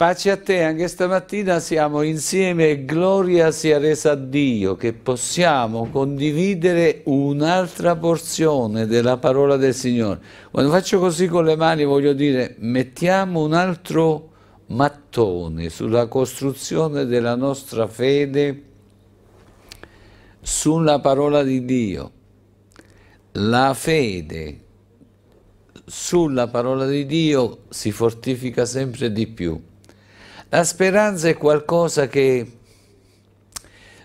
Pace a te, anche stamattina siamo insieme e gloria sia resa a Dio che possiamo condividere un'altra porzione della parola del Signore. Quando faccio così con le mani voglio dire mettiamo un altro mattone sulla costruzione della nostra fede sulla parola di Dio. La fede sulla parola di Dio si fortifica sempre di più la speranza è qualcosa che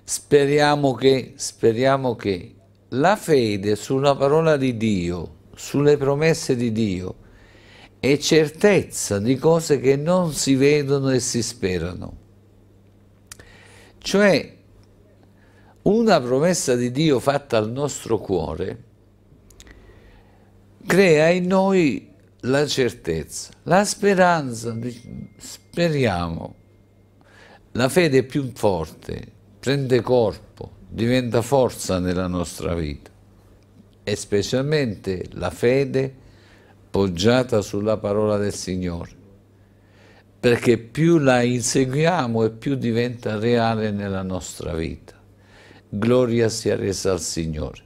speriamo che, speriamo che la fede sulla parola di Dio, sulle promesse di Dio, è certezza di cose che non si vedono e si sperano. Cioè, una promessa di Dio fatta al nostro cuore crea in noi la certezza, la speranza, speriamo. La fede è più forte prende corpo, diventa forza nella nostra vita e specialmente la fede poggiata sulla parola del Signore, perché più la inseguiamo e più diventa reale nella nostra vita. Gloria sia resa al Signore.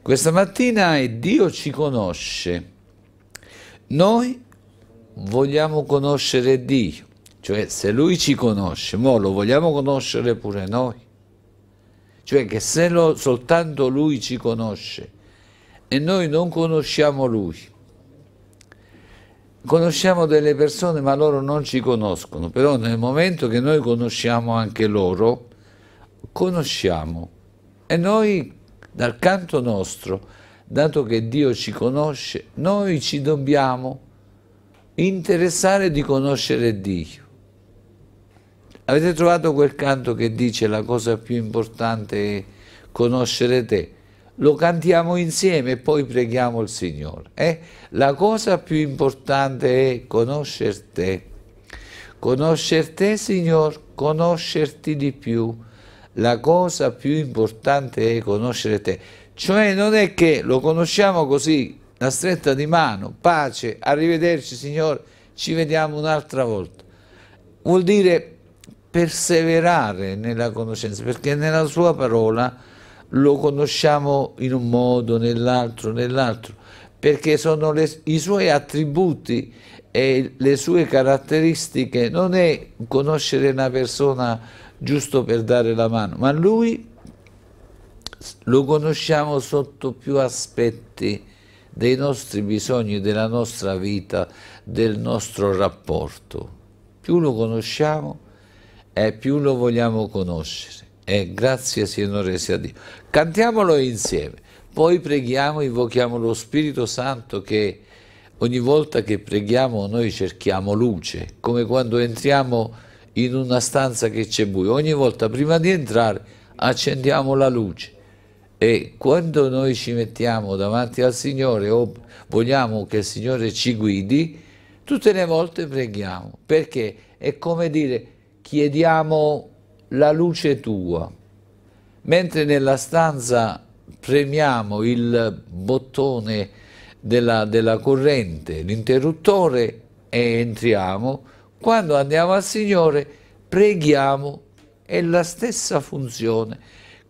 Questa mattina eh, Dio ci conosce noi vogliamo conoscere Dio, cioè se Lui ci conosce, mo lo vogliamo conoscere pure noi. Cioè che se lo, soltanto Lui ci conosce e noi non conosciamo Lui, conosciamo delle persone ma loro non ci conoscono, però nel momento che noi conosciamo anche loro, conosciamo. E noi dal canto nostro dato che Dio ci conosce, noi ci dobbiamo interessare di conoscere Dio. Avete trovato quel canto che dice la cosa più importante è conoscere te? Lo cantiamo insieme e poi preghiamo il Signore. Eh? La cosa più importante è conoscere te. Conoscere te, Signore, conoscerti di più. La cosa più importante è conoscere te. Cioè non è che lo conosciamo così, la stretta di mano, pace, arrivederci Signore, ci vediamo un'altra volta. Vuol dire perseverare nella conoscenza, perché nella sua parola lo conosciamo in un modo, nell'altro, nell'altro, perché sono le, i suoi attributi e le sue caratteristiche, non è conoscere una persona giusto per dare la mano, ma lui lo conosciamo sotto più aspetti dei nostri bisogni, della nostra vita, del nostro rapporto. Più lo conosciamo e più lo vogliamo conoscere. E grazie Signore sia Dio. Cantiamolo insieme, poi preghiamo, invochiamo lo Spirito Santo che ogni volta che preghiamo noi cerchiamo luce, come quando entriamo in una stanza che c'è buio. Ogni volta prima di entrare accendiamo la luce e quando noi ci mettiamo davanti al Signore o vogliamo che il Signore ci guidi, tutte le volte preghiamo, perché è come dire chiediamo la luce tua, mentre nella stanza premiamo il bottone della, della corrente, l'interruttore e entriamo, quando andiamo al Signore preghiamo, è la stessa funzione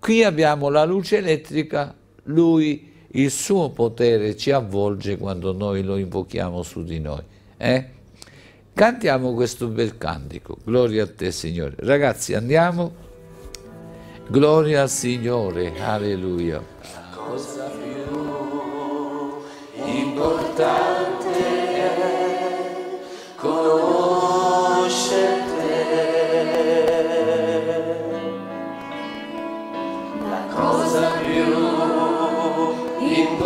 Qui abbiamo la luce elettrica, lui il suo potere ci avvolge quando noi lo invochiamo su di noi. Eh? Cantiamo questo bel cantico, gloria a te Signore. Ragazzi andiamo, gloria al Signore, alleluia. La cosa più importante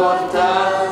importar.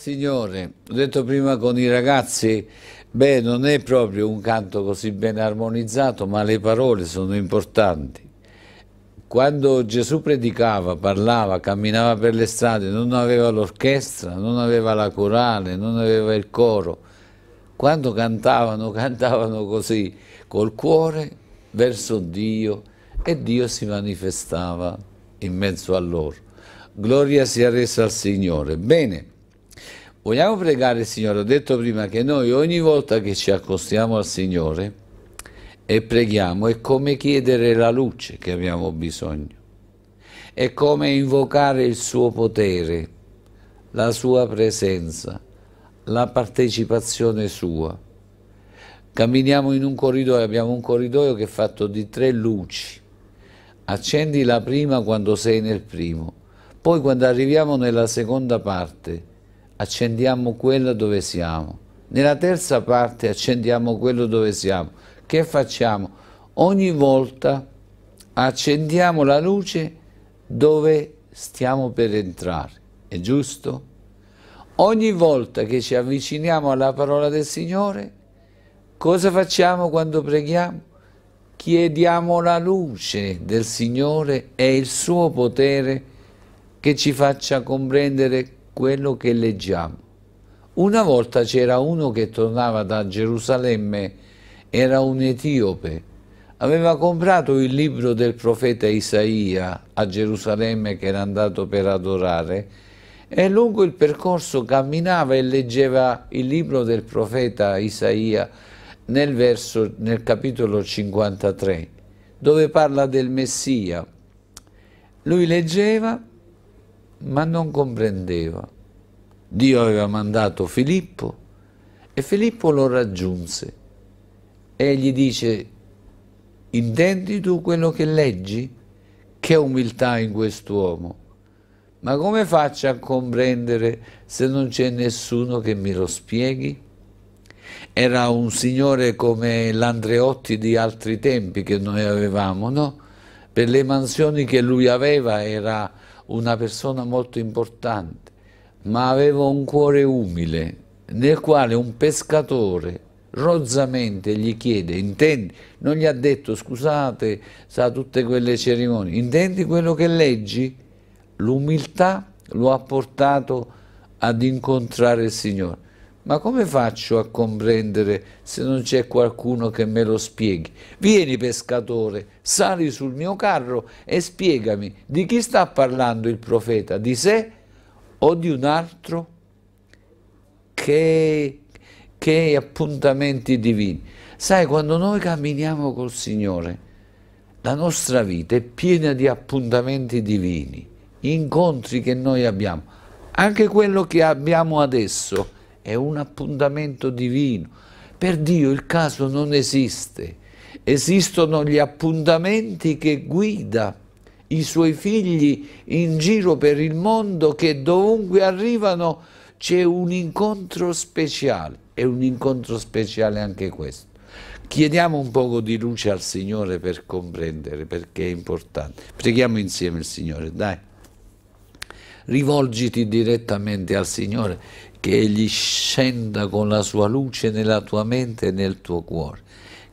Signore, ho detto prima con i ragazzi, beh non è proprio un canto così ben armonizzato, ma le parole sono importanti. Quando Gesù predicava, parlava, camminava per le strade, non aveva l'orchestra, non aveva la corale, non aveva il coro. Quando cantavano, cantavano così, col cuore verso Dio e Dio si manifestava in mezzo a loro gloria sia resa al Signore. Bene, Vogliamo pregare il Signore, ho detto prima che noi ogni volta che ci accostiamo al Signore e preghiamo è come chiedere la luce che abbiamo bisogno, è come invocare il suo potere, la sua presenza, la partecipazione sua. Camminiamo in un corridoio, abbiamo un corridoio che è fatto di tre luci. Accendi la prima quando sei nel primo, poi quando arriviamo nella seconda parte accendiamo quello dove siamo. Nella terza parte accendiamo quello dove siamo. Che facciamo? Ogni volta accendiamo la luce dove stiamo per entrare. È giusto? Ogni volta che ci avviciniamo alla parola del Signore, cosa facciamo quando preghiamo? Chiediamo la luce del Signore e il suo potere che ci faccia comprendere quello che leggiamo. Una volta c'era uno che tornava da Gerusalemme, era un etiope, aveva comprato il libro del profeta Isaia a Gerusalemme che era andato per adorare e lungo il percorso camminava e leggeva il libro del profeta Isaia nel, verso, nel capitolo 53 dove parla del Messia. Lui leggeva ma non comprendeva. Dio aveva mandato Filippo e Filippo lo raggiunse e gli dice, intendi tu quello che leggi? Che umiltà in quest'uomo! Ma come faccio a comprendere se non c'è nessuno che mi lo spieghi? Era un signore come l'Andreotti di altri tempi che noi avevamo, no? Per le mansioni che lui aveva era una persona molto importante, ma aveva un cuore umile, nel quale un pescatore rozzamente gli chiede, intendi, non gli ha detto scusate, sa tutte quelle cerimonie, intendi quello che leggi? L'umiltà lo ha portato ad incontrare il Signore. Ma come faccio a comprendere se non c'è qualcuno che me lo spieghi? Vieni pescatore, sali sul mio carro e spiegami di chi sta parlando il profeta, di sé o di un altro? Che, che appuntamenti divini. Sai, quando noi camminiamo col Signore, la nostra vita è piena di appuntamenti divini, incontri che noi abbiamo, anche quello che abbiamo adesso è un appuntamento divino. Per Dio il caso non esiste, esistono gli appuntamenti che guida i suoi figli in giro per il mondo che dovunque arrivano c'è un incontro speciale, è un incontro speciale anche questo. Chiediamo un poco di luce al Signore per comprendere perché è importante. Preghiamo insieme il Signore, dai. Rivolgiti direttamente al Signore che egli scenda con la sua luce nella tua mente e nel tuo cuore,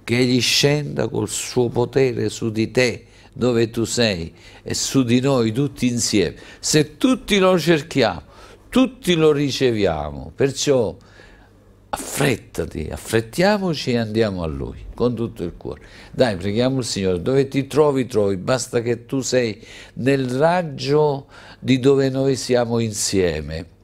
che egli scenda col suo potere su di te dove tu sei e su di noi tutti insieme. Se tutti lo cerchiamo, tutti lo riceviamo, perciò affrettati, affrettiamoci e andiamo a Lui con tutto il cuore. Dai, preghiamo il Signore, dove ti trovi, trovi, basta che tu sei nel raggio di dove noi siamo insieme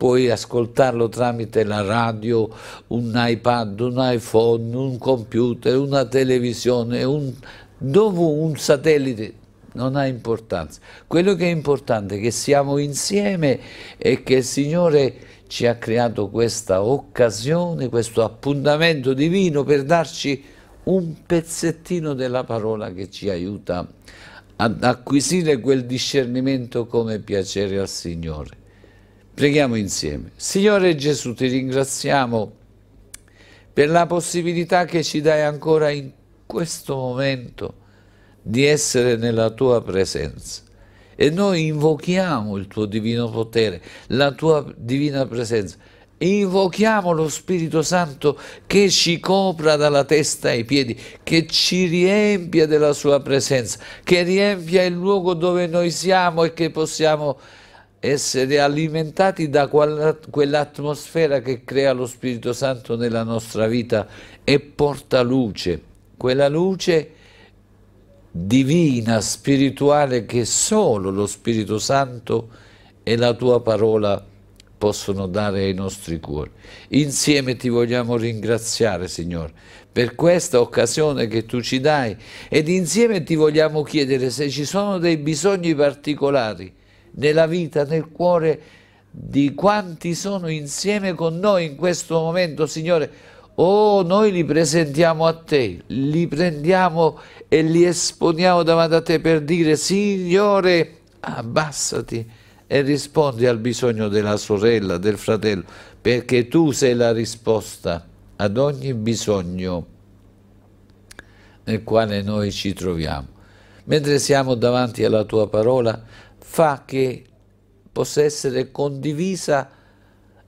puoi ascoltarlo tramite la radio, un iPad, un iPhone, un computer, una televisione, un, dove un satellite, non ha importanza. Quello che è importante è che siamo insieme e che il Signore ci ha creato questa occasione, questo appuntamento divino per darci un pezzettino della parola che ci aiuta ad acquisire quel discernimento come piacere al Signore. Preghiamo insieme. Signore Gesù, ti ringraziamo per la possibilità che ci dai ancora in questo momento di essere nella tua presenza. E noi invochiamo il tuo divino potere, la tua divina presenza. Invochiamo lo Spirito Santo che ci copra dalla testa ai piedi, che ci riempia della sua presenza, che riempia il luogo dove noi siamo e che possiamo essere alimentati da quell'atmosfera che crea lo Spirito Santo nella nostra vita e porta luce, quella luce divina, spirituale che solo lo Spirito Santo e la tua parola possono dare ai nostri cuori. Insieme ti vogliamo ringraziare, Signore, per questa occasione che tu ci dai ed insieme ti vogliamo chiedere se ci sono dei bisogni particolari nella vita, nel cuore di quanti sono insieme con noi in questo momento, Signore. Oh, noi li presentiamo a Te, li prendiamo e li esponiamo davanti a Te per dire, Signore, abbassati e rispondi al bisogno della sorella, del fratello, perché Tu sei la risposta ad ogni bisogno nel quale noi ci troviamo. Mentre siamo davanti alla Tua parola, fa che possa essere condivisa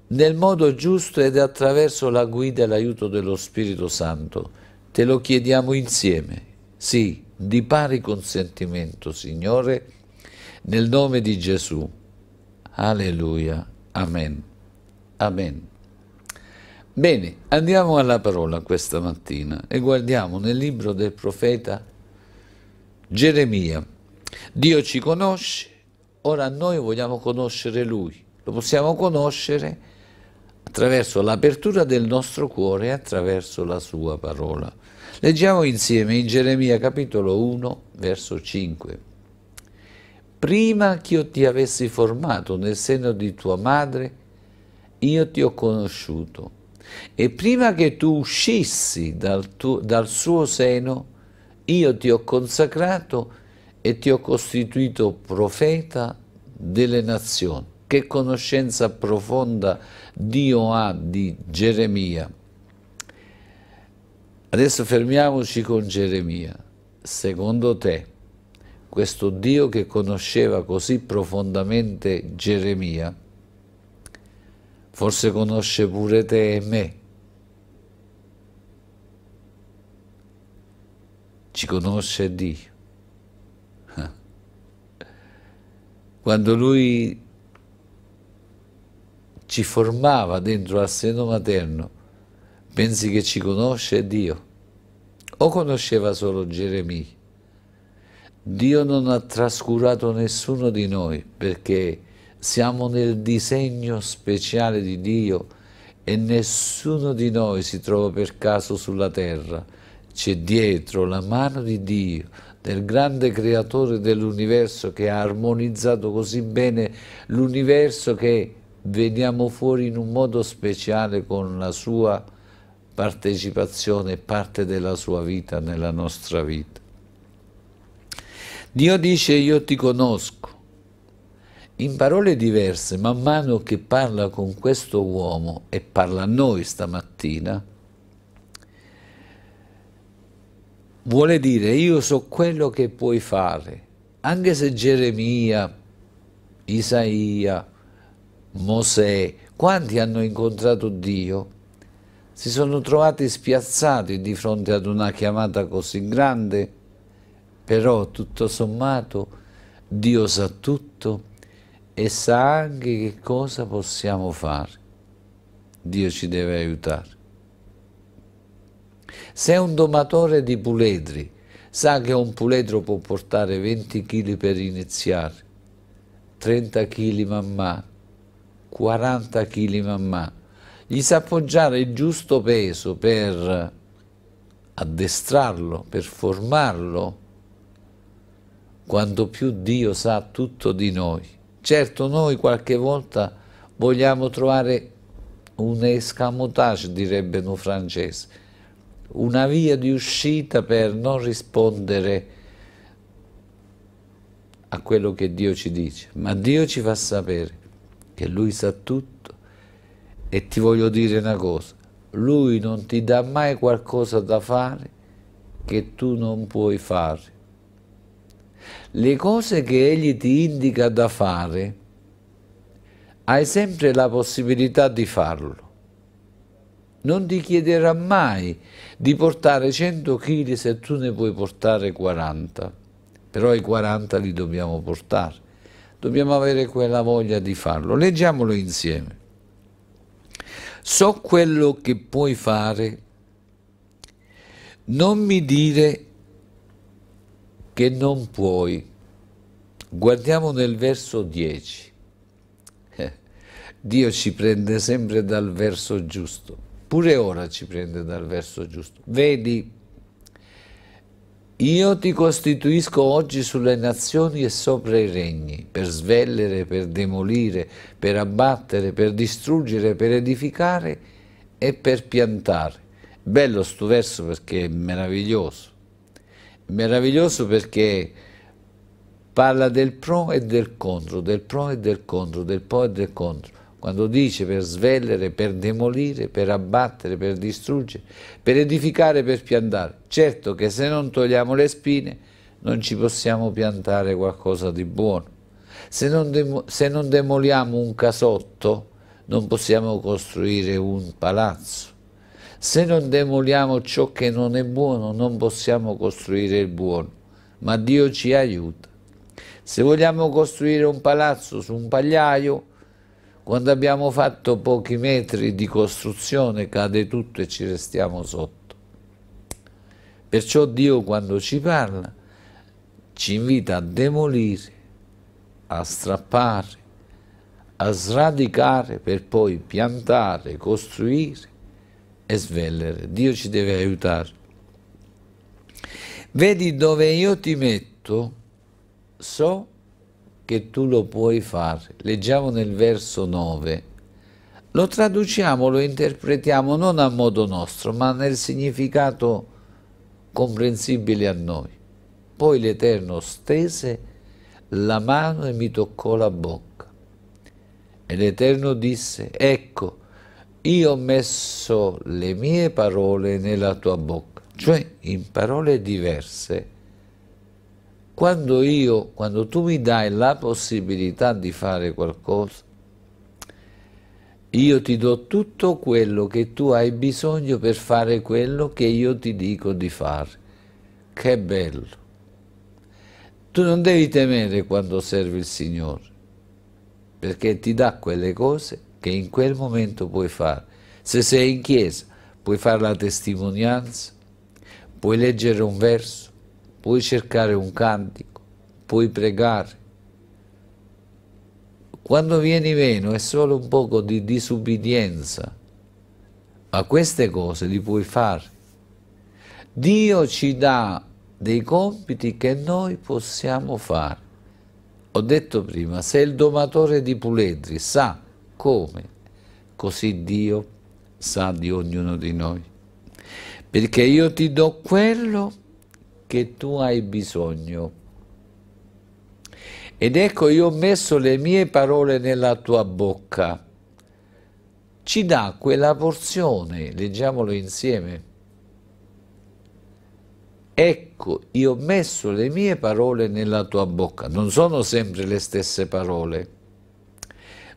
nel modo giusto ed attraverso la guida e l'aiuto dello Spirito Santo. Te lo chiediamo insieme, sì, di pari consentimento, Signore, nel nome di Gesù. Alleluia. Amen. Amen. Bene, andiamo alla parola questa mattina e guardiamo nel libro del profeta Geremia. Dio ci conosce, Ora noi vogliamo conoscere Lui, lo possiamo conoscere attraverso l'apertura del nostro cuore e attraverso la sua parola. Leggiamo insieme in Geremia capitolo 1, verso 5. Prima che io ti avessi formato nel seno di tua madre, io ti ho conosciuto. E prima che tu uscissi dal, tuo, dal suo seno, io ti ho consacrato e ti ho costituito profeta delle nazioni. Che conoscenza profonda Dio ha di Geremia. Adesso fermiamoci con Geremia. Secondo te, questo Dio che conosceva così profondamente Geremia, forse conosce pure te e me. Ci conosce Dio. quando lui ci formava dentro al seno materno, pensi che ci conosce Dio? O conosceva solo Geremia? Dio non ha trascurato nessuno di noi perché siamo nel disegno speciale di Dio e nessuno di noi si trova per caso sulla terra. C'è dietro la mano di Dio, del grande creatore dell'universo che ha armonizzato così bene l'universo che veniamo fuori in un modo speciale con la sua partecipazione, parte della sua vita nella nostra vita. Dio dice io ti conosco, in parole diverse, man mano che parla con questo uomo e parla a noi stamattina, vuole dire io so quello che puoi fare, anche se Geremia, Isaia, Mosè, quanti hanno incontrato Dio, si sono trovati spiazzati di fronte ad una chiamata così grande, però tutto sommato Dio sa tutto e sa anche che cosa possiamo fare. Dio ci deve aiutare. Se un domatore di puledri, sa che un puledro può portare 20 kg per iniziare, 30 kg mamma, 40 kg mamma, Gli sa appoggiare il giusto peso per addestrarlo, per formarlo, quanto più Dio sa tutto di noi. Certo noi qualche volta vogliamo trovare un escamotage, direbbe un francese, una via di uscita per non rispondere a quello che Dio ci dice, ma Dio ci fa sapere che Lui sa tutto e ti voglio dire una cosa, Lui non ti dà mai qualcosa da fare che tu non puoi fare. Le cose che Egli ti indica da fare, hai sempre la possibilità di farlo. Non ti chiederà mai di portare 100 kg se tu ne puoi portare 40, però i 40 li dobbiamo portare, dobbiamo avere quella voglia di farlo. Leggiamolo insieme. So quello che puoi fare, non mi dire che non puoi. Guardiamo nel verso 10. Dio ci prende sempre dal verso giusto. Pure ora ci prende dal verso giusto. Vedi, io ti costituisco oggi sulle nazioni e sopra i regni, per svellere, per demolire, per abbattere, per distruggere, per edificare e per piantare. Bello sto verso perché è meraviglioso. Meraviglioso perché parla del pro e del contro, del pro e del contro, del pro e del contro quando dice per svellere, per demolire, per abbattere, per distruggere, per edificare, per piantare. Certo che se non togliamo le spine non ci possiamo piantare qualcosa di buono. Se non, se non demoliamo un casotto non possiamo costruire un palazzo. Se non demoliamo ciò che non è buono non possiamo costruire il buono, ma Dio ci aiuta. Se vogliamo costruire un palazzo su un pagliaio, quando abbiamo fatto pochi metri di costruzione cade tutto e ci restiamo sotto. Perciò Dio quando ci parla ci invita a demolire, a strappare, a sradicare per poi piantare, costruire e svellere. Dio ci deve aiutare. Vedi dove io ti metto, so che tu lo puoi fare. Leggiamo nel verso 9. Lo traduciamo, lo interpretiamo non a modo nostro, ma nel significato comprensibile a noi. Poi l'Eterno stese la mano e mi toccò la bocca. E l'Eterno disse, ecco, io ho messo le mie parole nella tua bocca. Cioè, in parole diverse, quando io, quando tu mi dai la possibilità di fare qualcosa, io ti do tutto quello che tu hai bisogno per fare quello che io ti dico di fare. Che bello! Tu non devi temere quando servi il Signore, perché ti dà quelle cose che in quel momento puoi fare. Se sei in chiesa, puoi fare la testimonianza, puoi leggere un verso, puoi cercare un cantico, puoi pregare. Quando vieni meno è solo un poco di disubbidienza, ma queste cose li puoi fare. Dio ci dà dei compiti che noi possiamo fare. Ho detto prima, se il domatore di puledri sa come, così Dio sa di ognuno di noi. Perché io ti do quello che tu hai bisogno. Ed ecco io ho messo le mie parole nella tua bocca. Ci dà quella porzione, leggiamolo insieme. Ecco, io ho messo le mie parole nella tua bocca. Non sono sempre le stesse parole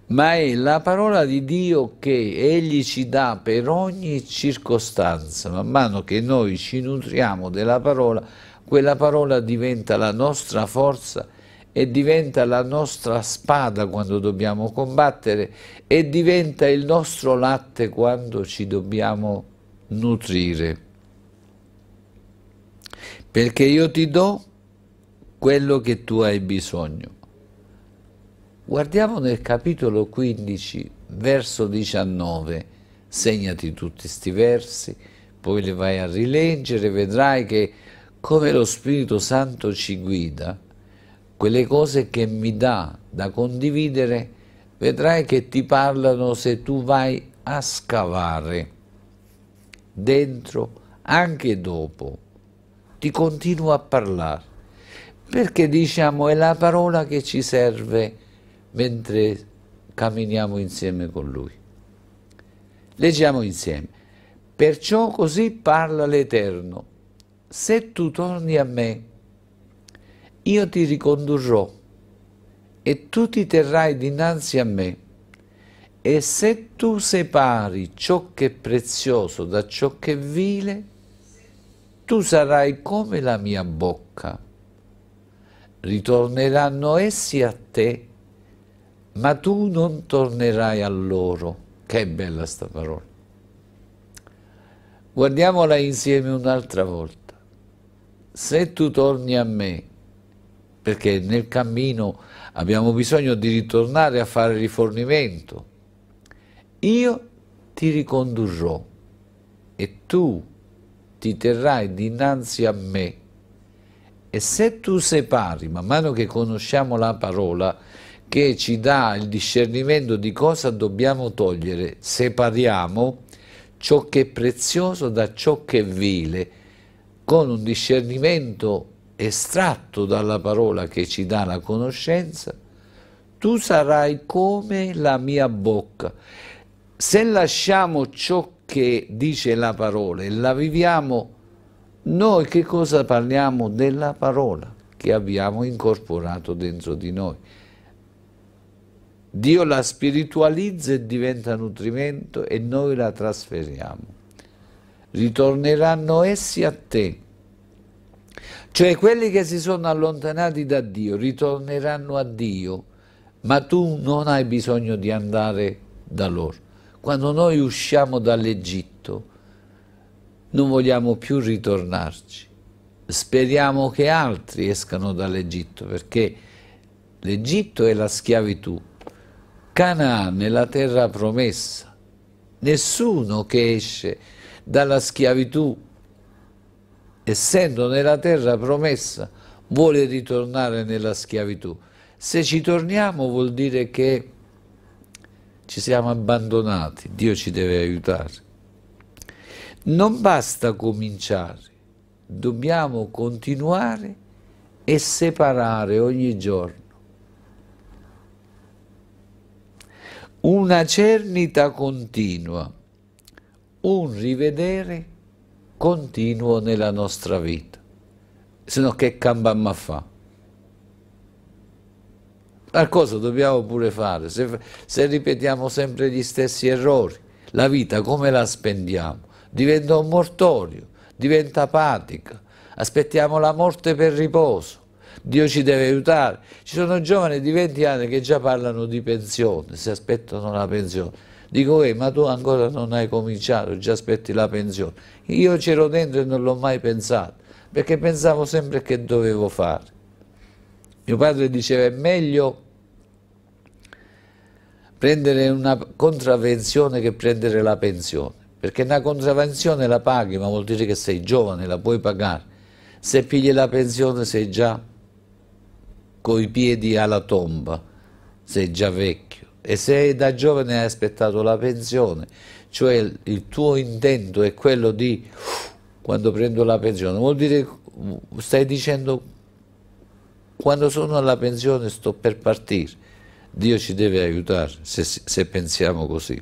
ma è la parola di Dio che Egli ci dà per ogni circostanza. Man mano che noi ci nutriamo della parola, quella parola diventa la nostra forza e diventa la nostra spada quando dobbiamo combattere e diventa il nostro latte quando ci dobbiamo nutrire. Perché io ti do quello che tu hai bisogno. Guardiamo nel capitolo 15, verso 19, segnati tutti questi versi, poi li vai a rileggere, vedrai che come lo Spirito Santo ci guida, quelle cose che mi dà da condividere, vedrai che ti parlano se tu vai a scavare dentro, anche dopo, ti continua a parlare, perché diciamo è la parola che ci serve mentre camminiamo insieme con Lui. Leggiamo insieme. Perciò così parla l'Eterno. Se tu torni a me, io ti ricondurrò e tu ti terrai dinanzi a me. E se tu separi ciò che è prezioso da ciò che è vile, tu sarai come la mia bocca. Ritorneranno essi a te ma tu non tornerai a loro. Che bella sta parola. Guardiamola insieme un'altra volta. Se tu torni a me, perché nel cammino abbiamo bisogno di ritornare a fare rifornimento, io ti ricondurrò e tu ti terrai dinanzi a me. E se tu separi, man mano che conosciamo la parola, che ci dà il discernimento di cosa dobbiamo togliere. Separiamo ciò che è prezioso da ciò che è vile, con un discernimento estratto dalla parola che ci dà la conoscenza, tu sarai come la mia bocca. Se lasciamo ciò che dice la parola e la viviamo, noi che cosa parliamo della parola che abbiamo incorporato dentro di noi? Dio la spiritualizza e diventa nutrimento e noi la trasferiamo. Ritorneranno essi a te. Cioè quelli che si sono allontanati da Dio ritorneranno a Dio, ma tu non hai bisogno di andare da loro. Quando noi usciamo dall'Egitto non vogliamo più ritornarci. Speriamo che altri escano dall'Egitto perché l'Egitto è la schiavitù, Canaan è la terra promessa. Nessuno che esce dalla schiavitù, essendo nella terra promessa, vuole ritornare nella schiavitù. Se ci torniamo vuol dire che ci siamo abbandonati, Dio ci deve aiutare. Non basta cominciare, dobbiamo continuare e separare ogni giorno una cernita continua, un rivedere continuo nella nostra vita, se no che cambamma fa? Qualcosa dobbiamo pure fare, se, se ripetiamo sempre gli stessi errori, la vita come la spendiamo? Diventa un mortorio, diventa apatica, aspettiamo la morte per riposo. Dio ci deve aiutare. Ci sono giovani di 20 anni che già parlano di pensione, si aspettano la pensione. Dico, eh, ma tu ancora non hai cominciato, già aspetti la pensione. Io c'ero dentro e non l'ho mai pensato, perché pensavo sempre che dovevo fare. Mio padre diceva, è meglio prendere una contravvenzione che prendere la pensione, perché una contravvenzione la paghi, ma vuol dire che sei giovane, la puoi pagare. Se pigli la pensione sei già coi piedi alla tomba, sei già vecchio e se da giovane hai aspettato la pensione, cioè il tuo intento è quello di quando prendo la pensione, vuol dire stai dicendo quando sono alla pensione sto per partire, Dio ci deve aiutare se, se pensiamo così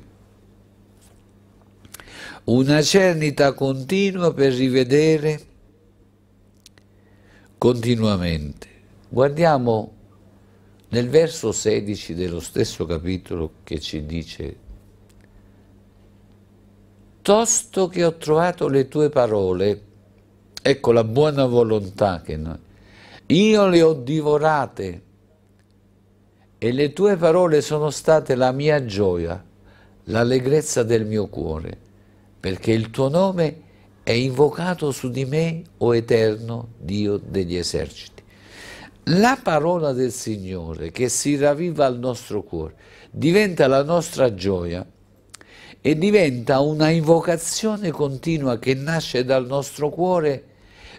una cernita continua per rivedere continuamente Guardiamo nel verso 16 dello stesso capitolo che ci dice Tosto che ho trovato le tue parole, ecco la buona volontà che noi, io le ho divorate e le tue parole sono state la mia gioia, l'allegrezza del mio cuore, perché il tuo nome è invocato su di me, o oh eterno Dio degli eserciti la parola del Signore che si ravviva al nostro cuore diventa la nostra gioia e diventa una invocazione continua che nasce dal nostro cuore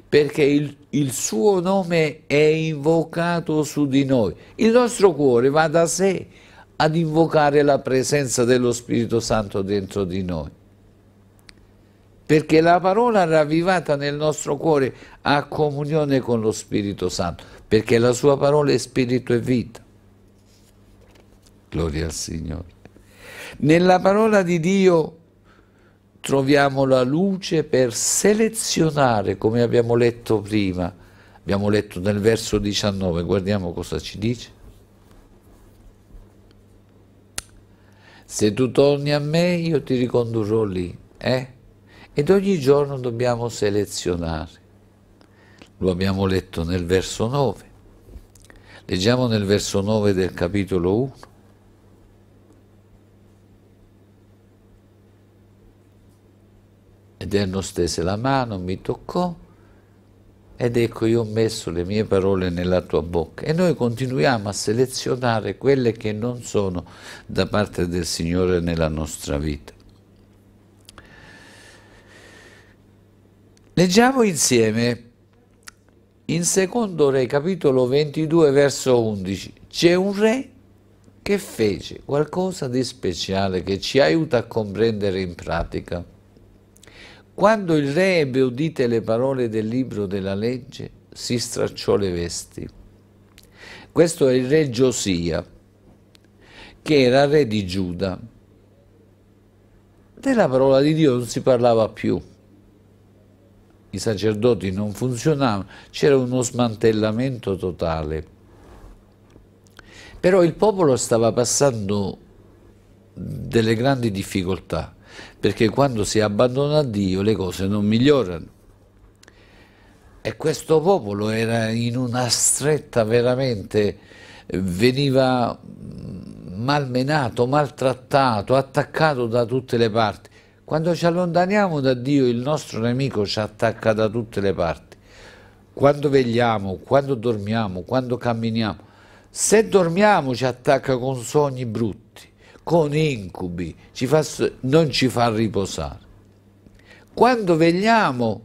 perché il, il, suo nome è invocato su di noi. Il nostro cuore va da sé ad invocare la presenza dello Spirito Santo dentro di noi. Perché la parola ravvivata nel nostro cuore ha comunione con lo Spirito Santo perché la sua parola è spirito e vita. Gloria al Signore. Nella parola di Dio troviamo la luce per selezionare, come abbiamo letto prima, abbiamo letto nel verso 19, guardiamo cosa ci dice. Se tu torni a me, io ti ricondurrò lì, eh? Ed ogni giorno dobbiamo selezionare. Lo abbiamo letto nel verso 9. Leggiamo nel verso 9 del capitolo 1. Ed Erno stese la mano, mi toccò ed ecco io ho messo le mie parole nella tua bocca. E noi continuiamo a selezionare quelle che non sono da parte del Signore nella nostra vita. Leggiamo insieme in secondo re capitolo 22 verso 11 c'è un re che fece qualcosa di speciale che ci aiuta a comprendere in pratica. Quando il re ebbe udite le parole del libro della legge, si stracciò le vesti. Questo è il re Giosia, che era re di Giuda. Della parola di Dio non si parlava più i sacerdoti non funzionavano, c'era uno smantellamento totale. Però il popolo stava passando delle grandi difficoltà, perché quando si abbandona a Dio le cose non migliorano. E questo popolo era in una stretta veramente, veniva malmenato, maltrattato, attaccato da tutte le parti. Quando ci allontaniamo da Dio il nostro nemico ci attacca da tutte le parti. Quando vegliamo, quando dormiamo, quando camminiamo. Se dormiamo ci attacca con sogni brutti, con incubi, ci fa, non ci fa riposare. Quando vegliamo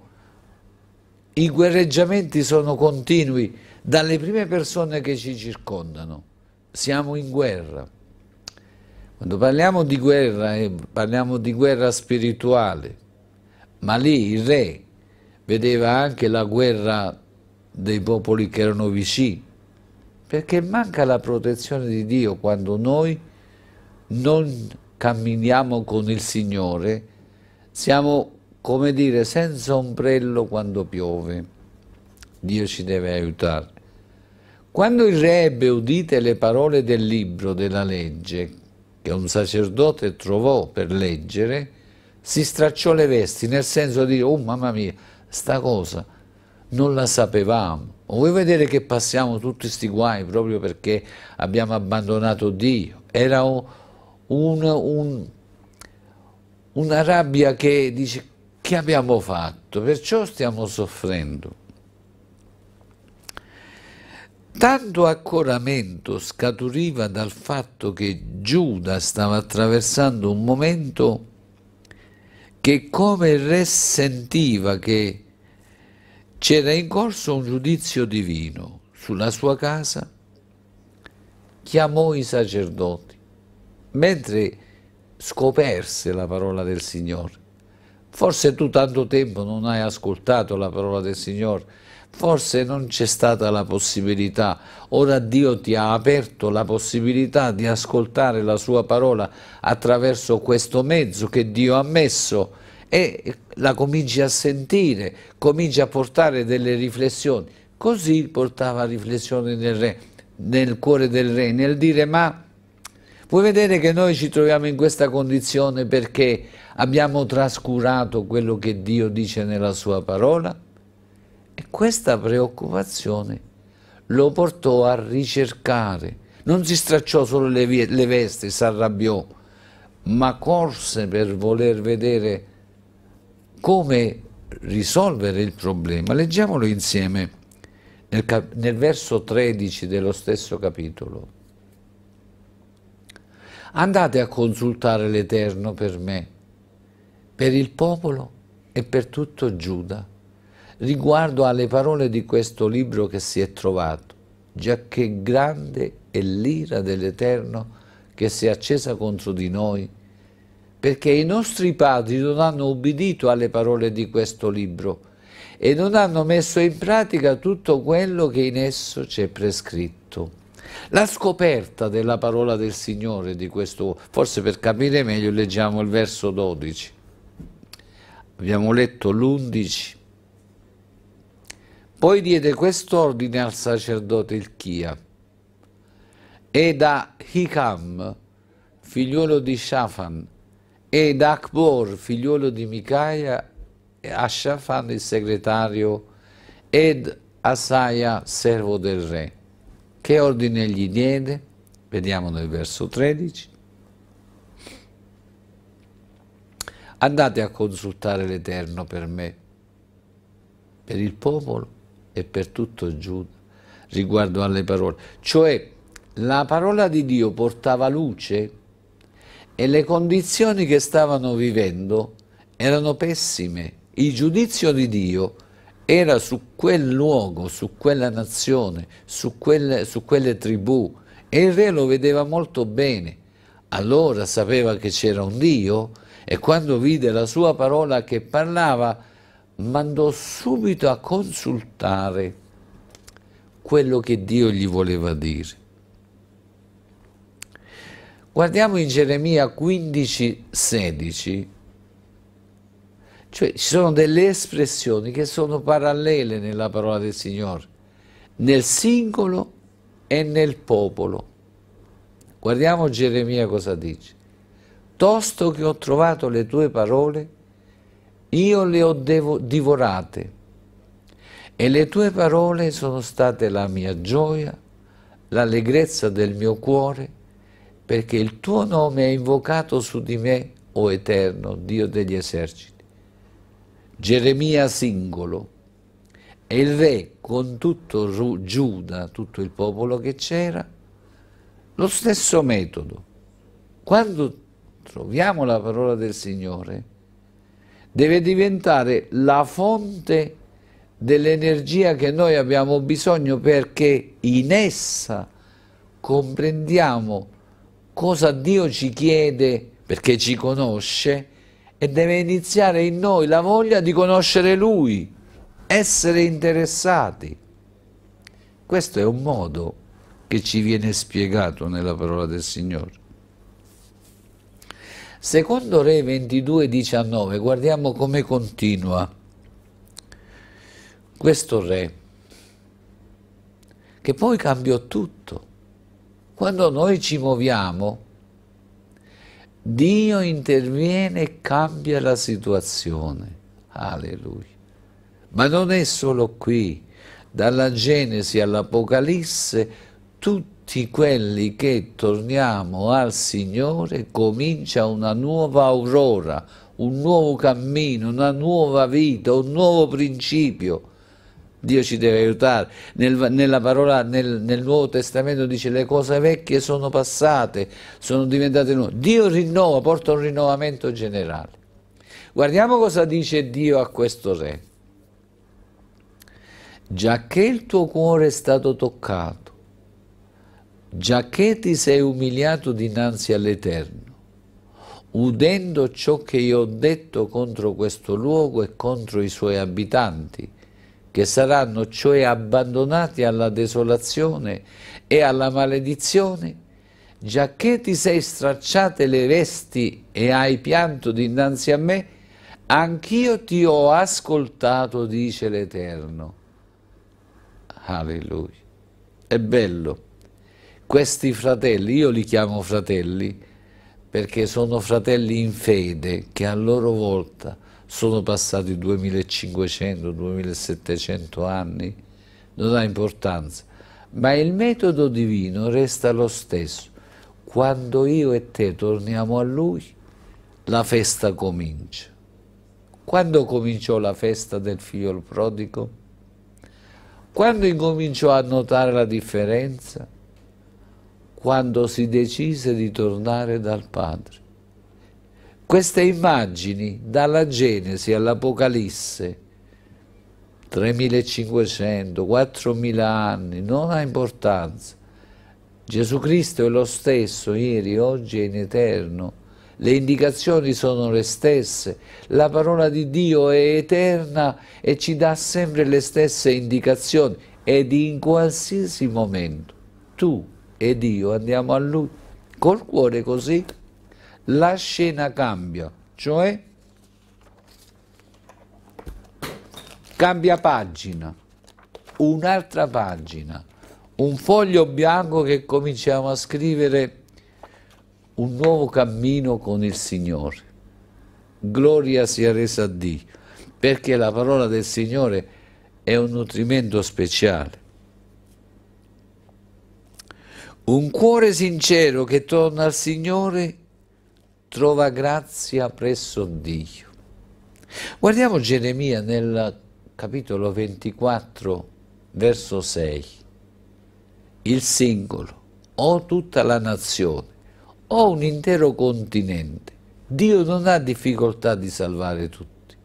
i guerreggiamenti sono continui dalle prime persone che ci circondano. Siamo in guerra. Quando parliamo di guerra, eh, parliamo di guerra spirituale, ma lì il re vedeva anche la guerra dei popoli che erano vicini, perché manca la protezione di Dio quando noi non camminiamo con il Signore, siamo come dire senza ombrello quando piove. Dio ci deve aiutare. Quando il re ebbe udite le parole del libro della legge che un sacerdote trovò per leggere, si stracciò le vesti nel senso di dire, oh mamma mia, sta cosa non la sapevamo. Vuoi vedere che passiamo tutti questi guai proprio perché abbiamo abbandonato Dio? Era un, un, una rabbia che dice che abbiamo fatto, perciò stiamo soffrendo. Tanto accoramento scaturiva dal fatto che Giuda stava attraversando un momento che come il re sentiva che c'era in corso un giudizio divino sulla sua casa, chiamò i sacerdoti, mentre scoperse la parola del Signore. Forse tu tanto tempo non hai ascoltato la parola del Signore, forse non c'è stata la possibilità. Ora Dio ti ha aperto la possibilità di ascoltare la sua parola attraverso questo mezzo che Dio ha messo e la cominci a sentire, cominci a portare delle riflessioni. Così portava riflessioni nel re, nel cuore del re, nel dire ma... Puoi vedere che noi ci troviamo in questa condizione perché abbiamo trascurato quello che Dio dice nella sua parola? E questa preoccupazione lo portò a ricercare. Non si stracciò solo le, vie, le vesti, si arrabbiò, ma corse per voler vedere come risolvere il problema. Leggiamolo insieme nel, nel verso 13 dello stesso capitolo. Andate a consultare l'Eterno per me, per il popolo e per tutto Giuda riguardo alle parole di questo libro che si è trovato, già che grande è l'ira dell'Eterno che si è accesa contro di noi, perché i nostri padri non hanno ubbidito alle parole di questo libro e non hanno messo in pratica tutto quello che in esso c'è prescritto. La scoperta della parola del Signore di questo, forse per capire meglio leggiamo il verso 12. Abbiamo letto l'undici, poi diede quest'ordine al sacerdote Ilchia ed a Hikam, figliuolo di Shafan, ed a Akbor, figliuolo di Micaia, a Shafan il segretario, ed a Saia, servo del re. Che ordine gli diede? Vediamo nel verso 13. Andate a consultare l'Eterno per me, per il popolo e per tutto Giuda riguardo alle parole. Cioè la parola di Dio portava luce e le condizioni che stavano vivendo erano pessime. Il giudizio di Dio era su quel luogo, su quella nazione, su quelle, su quelle tribù e il re lo vedeva molto bene. Allora sapeva che c'era un Dio e quando vide la sua parola che parlava, mandò subito a consultare quello che Dio gli voleva dire. Guardiamo in Geremia 15, 16, cioè ci sono delle espressioni che sono parallele nella parola del Signore, nel singolo e nel popolo. Guardiamo Geremia cosa dice. Tosto che ho trovato le tue parole, io le ho divorate e le tue parole sono state la mia gioia, l'allegrezza del mio cuore, perché il tuo nome è invocato su di me, o Eterno, Dio degli eserciti. Geremia singolo. E il re, con tutto Giuda, tutto il popolo che c'era, lo stesso metodo. Quando troviamo la parola del Signore, deve diventare la fonte dell'energia che noi abbiamo bisogno perché in essa comprendiamo cosa Dio ci chiede perché ci conosce e deve iniziare in noi la voglia di conoscere Lui, essere interessati. Questo è un modo che ci viene spiegato nella parola del Signore. Secondo Re 22,19, guardiamo come continua questo Re, che poi cambiò tutto. Quando noi ci muoviamo, Dio interviene e cambia la situazione. Alleluia. Ma non è solo qui, dalla Genesi all'Apocalisse, tutto tutti quelli che torniamo al Signore comincia una nuova aurora, un nuovo cammino, una nuova vita, un nuovo principio. Dio ci deve aiutare. Nel, nella parola, nel, nel, Nuovo Testamento dice le cose vecchie sono passate, sono diventate nuove. Dio rinnova, porta un rinnovamento generale. Guardiamo cosa dice Dio a questo re. Già che il tuo cuore è stato toccato, già che ti sei umiliato dinanzi all'Eterno, udendo ciò che io ho detto contro questo luogo e contro i suoi abitanti, che saranno cioè abbandonati alla desolazione e alla maledizione, giacché ti sei stracciate le vesti e hai pianto dinanzi a me, anch'io ti ho ascoltato, dice l'Eterno. Alleluia. È bello questi fratelli, io li chiamo fratelli perché sono fratelli in fede che a loro volta sono passati 2500-2700 anni, non ha importanza, ma il metodo divino resta lo stesso. Quando io e te torniamo a Lui, la festa comincia. Quando cominciò la festa del figlio prodigo? Quando incominciò a notare la differenza? quando si decise di tornare dal Padre. Queste immagini, dalla Genesi all'Apocalisse, 3500, 4000 anni, non ha importanza. Gesù Cristo è lo stesso ieri, oggi e in eterno. Le indicazioni sono le stesse. La parola di Dio è eterna e ci dà sempre le stesse indicazioni ed in qualsiasi momento. Tu ed io andiamo a lui col cuore così, la scena cambia, cioè cambia pagina, un'altra pagina, un foglio bianco che cominciamo a scrivere un nuovo cammino con il Signore. Gloria sia resa a Dio, perché la parola del Signore è un nutrimento speciale. Un cuore sincero che torna al Signore trova grazia presso Dio. Guardiamo Geremia nel capitolo 24, verso 6. Il singolo, o tutta la nazione, o un intero continente, Dio non ha difficoltà di salvare tutti.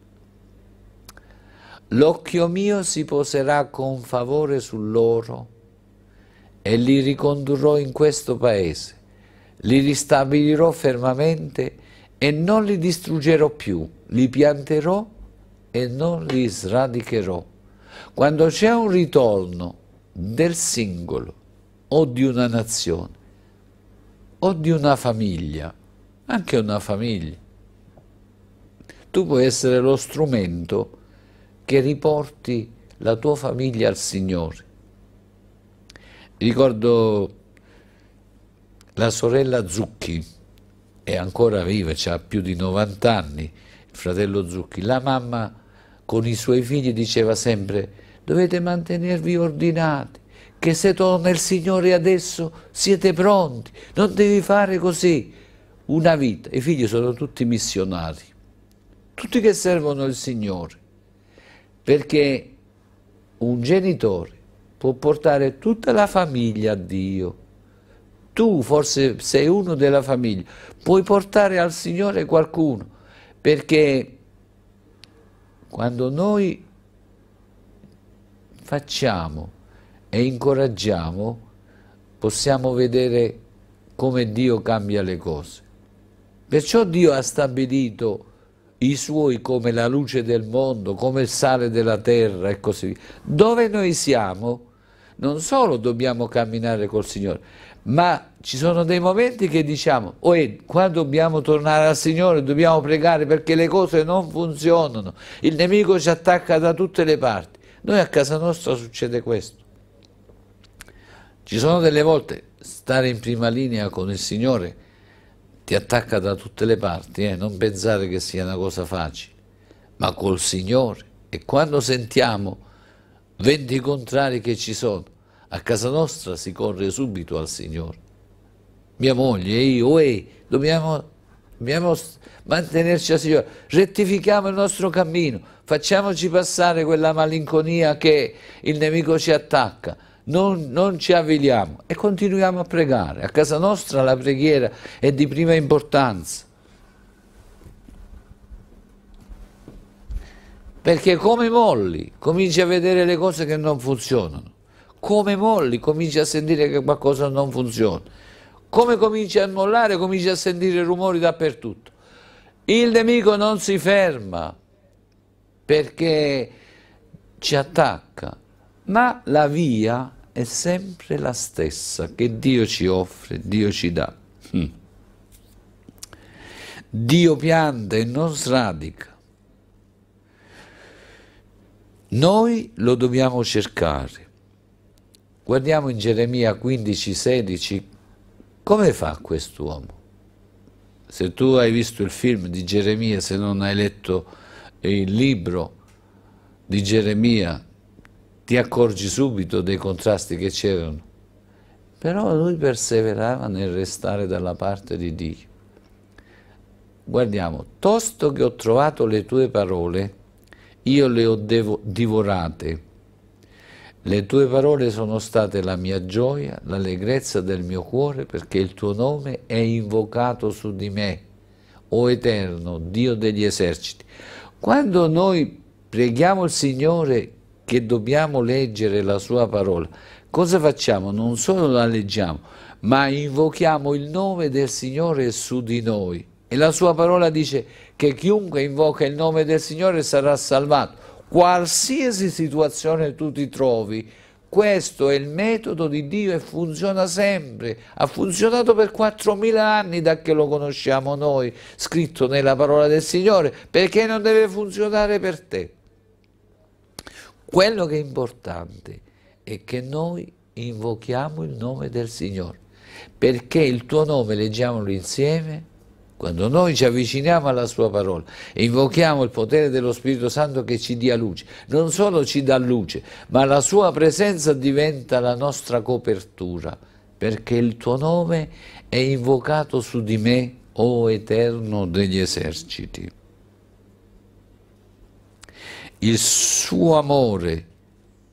L'occhio mio si poserà con favore su loro e li ricondurrò in questo paese, li ristabilirò fermamente e non li distruggerò più, li pianterò e non li sradicherò. Quando c'è un ritorno del singolo o di una nazione o di una famiglia, anche una famiglia, tu puoi essere lo strumento che riporti la tua famiglia al Signore Ricordo la sorella Zucchi, è ancora viva, ha più di 90 anni, il fratello Zucchi. La mamma con i suoi figli diceva sempre dovete mantenervi ordinati, che se torna il Signore adesso siete pronti, non devi fare così. Una vita, i figli sono tutti missionari, tutti che servono il Signore, perché un genitore può portare tutta la famiglia a Dio. Tu forse sei uno della famiglia, puoi portare al Signore qualcuno, perché quando noi facciamo e incoraggiamo, possiamo vedere come Dio cambia le cose. Perciò Dio ha stabilito i suoi come la luce del mondo, come il sale della terra e così via. Dove noi siamo, non solo dobbiamo camminare col Signore, ma ci sono dei momenti che diciamo, oh, qua dobbiamo tornare al Signore, dobbiamo pregare perché le cose non funzionano, il nemico ci attacca da tutte le parti. Noi a casa nostra succede questo. Ci sono delle volte stare in prima linea con il Signore ti attacca da tutte le parti, eh? non pensare che sia una cosa facile, ma col Signore. E quando sentiamo venti contrari che ci sono, a casa nostra si corre subito al Signore. Mia moglie e io, e dobbiamo, dobbiamo mantenerci al Signore, rettifichiamo il nostro cammino, facciamoci passare quella malinconia che il nemico ci attacca. Non, non, ci avviliamo e continuiamo a pregare. A casa nostra la preghiera è di prima importanza. Perché come molli cominci a vedere le cose che non funzionano, come molli cominci a sentire che qualcosa non funziona, come cominci a mollare cominci a sentire rumori dappertutto. Il nemico non si ferma perché ci attacca, ma la via è sempre la stessa che Dio ci offre, Dio ci dà. Hm. Dio pianta e non sradica, noi lo dobbiamo cercare. Guardiamo in Geremia 15-16 come fa quest'uomo. Se tu hai visto il film di Geremia, se non hai letto il libro di Geremia, ti accorgi subito dei contrasti che c'erano. Però lui perseverava nel restare dalla parte di Dio. Guardiamo, tosto che ho trovato le tue parole, io le ho divorate. Le tue parole sono state la mia gioia, l'allegrezza del mio cuore, perché il tuo nome è invocato su di me, o Eterno, Dio degli eserciti. Quando noi preghiamo il Signore che dobbiamo leggere la sua parola, cosa facciamo? Non solo la leggiamo, ma invochiamo il nome del Signore su di noi. E la sua parola dice che chiunque invoca il nome del Signore sarà salvato. Qualsiasi situazione tu ti trovi, questo è il metodo di Dio e funziona sempre. Ha funzionato per 4.000 anni da che lo conosciamo noi, scritto nella parola del Signore, perché non deve funzionare per te. Quello che è importante è che noi invochiamo il nome del Signore, perché il tuo nome, leggiamolo insieme, quando noi ci avviciniamo alla sua parola e invochiamo il potere dello Spirito Santo che ci dia luce, non solo ci dà luce, ma la sua presenza diventa la nostra copertura, perché il tuo nome è invocato su di me, o Eterno degli eserciti. Il suo amore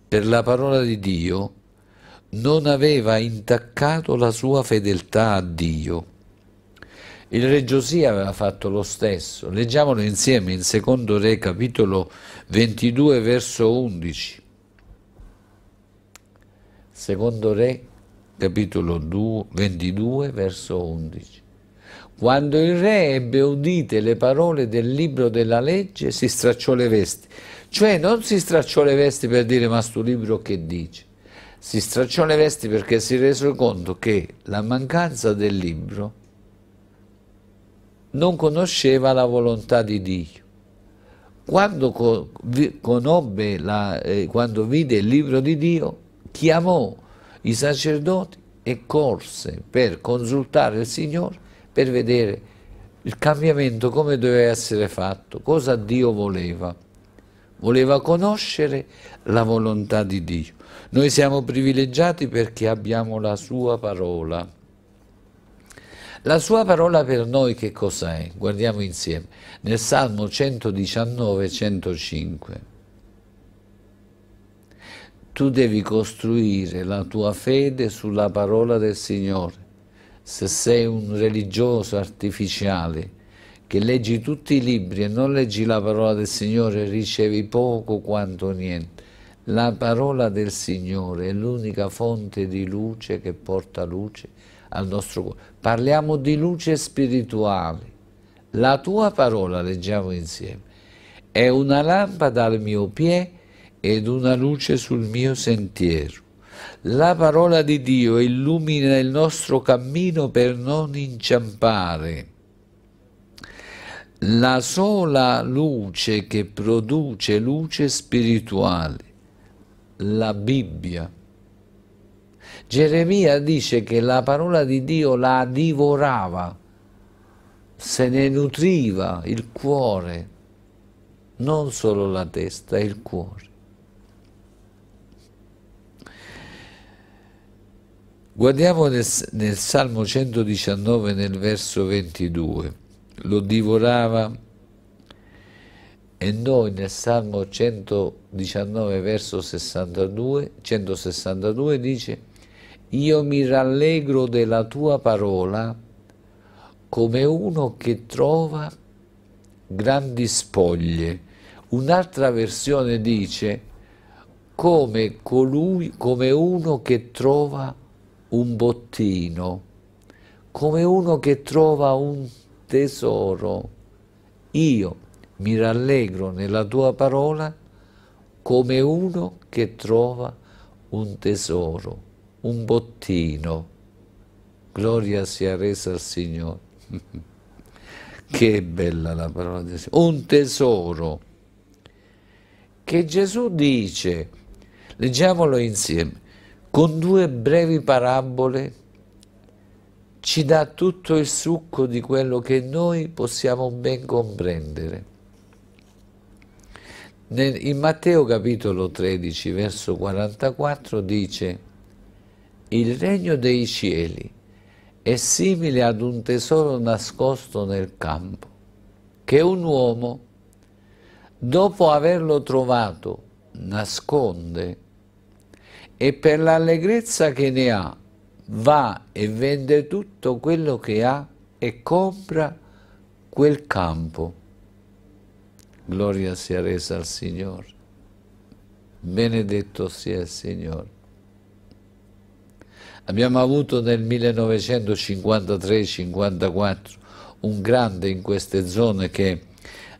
per la parola di Dio non aveva intaccato la sua fedeltà a Dio il re Giosia aveva fatto lo stesso. Leggiamolo insieme in secondo re capitolo 22 verso 11. Secondo re capitolo 22 verso 11. Quando il re ebbe udite le parole del libro della legge si stracciò le vesti. Cioè non si stracciò le vesti per dire ma sto libro che dice? Si stracciò le vesti perché si rese conto che la mancanza del libro non conosceva la volontà di Dio. Quando, conobbe la, eh, quando vide il libro di Dio, chiamò i sacerdoti e corse per consultare il Signore per vedere il cambiamento come doveva essere fatto, cosa Dio voleva. Voleva conoscere la volontà di Dio. Noi siamo privilegiati perché abbiamo la sua parola. La sua parola per noi che cos'è? Guardiamo insieme. Nel Salmo 119, 105. Tu devi costruire la tua fede sulla parola del Signore. Se sei un religioso artificiale, che leggi tutti i libri e non leggi la parola del Signore, ricevi poco quanto niente. La parola del Signore è l'unica fonte di luce che porta luce al nostro cuore. Parliamo di luce spirituale. La tua parola, leggiamo insieme, è una lampada al mio piede ed una luce sul mio sentiero. La parola di Dio illumina il nostro cammino per non inciampare. La sola luce che produce luce spirituale, la Bibbia, Geremia dice che la parola di Dio la divorava, se ne nutriva il cuore, non solo la testa, il cuore. Guardiamo nel, nel Salmo 119 nel verso 22, lo divorava e noi nel Salmo 119 verso 62, 162 dice io mi rallegro della tua parola come uno che trova grandi spoglie. Un'altra versione dice come, colui, come uno che trova un bottino, come uno che trova un tesoro. Io mi rallegro nella tua parola come uno che trova un tesoro un bottino. Gloria sia resa al Signore. che bella la parola di Signore. Un tesoro che Gesù dice, leggiamolo insieme, con due brevi parabole ci dà tutto il succo di quello che noi possiamo ben comprendere. In Matteo capitolo 13, verso 44 dice il regno dei cieli è simile ad un tesoro nascosto nel campo, che un uomo, dopo averlo trovato, nasconde e per l'allegrezza che ne ha va e vende tutto quello che ha e compra quel campo. Gloria sia resa al Signore. Benedetto sia il Signore. Abbiamo avuto nel 1953-54 un grande in queste zone che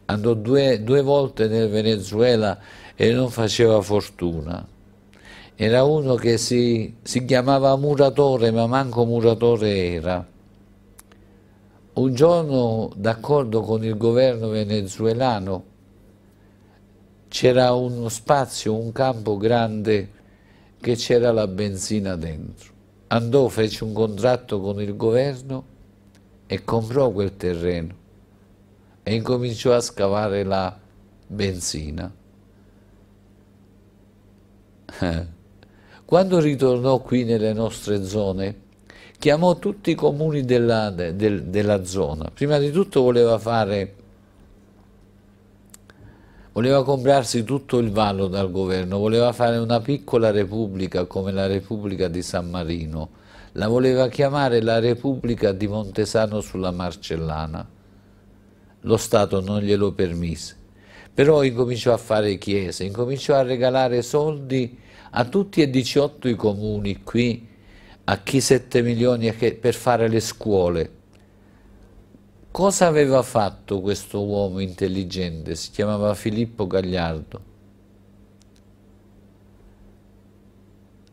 andò due, due volte nel Venezuela e non faceva fortuna. Era uno che si, si chiamava muratore, ma manco muratore era. Un giorno, d'accordo con il governo venezuelano, c'era uno spazio, un campo grande che c'era la benzina dentro andò, fece un contratto con il governo e comprò quel terreno e incominciò a scavare la benzina. Quando ritornò qui nelle nostre zone, chiamò tutti i comuni della, de, della zona. Prima di tutto voleva fare voleva comprarsi tutto il vallo dal governo, voleva fare una piccola repubblica come la Repubblica di San Marino, la voleva chiamare la Repubblica di Montesano sulla Marcellana. Lo Stato non glielo permise, però incominciò a fare chiese, incominciò a regalare soldi a tutti e 18 i comuni qui, a chi 7 milioni per fare le scuole Cosa aveva fatto questo uomo intelligente? Si chiamava Filippo Gagliardo.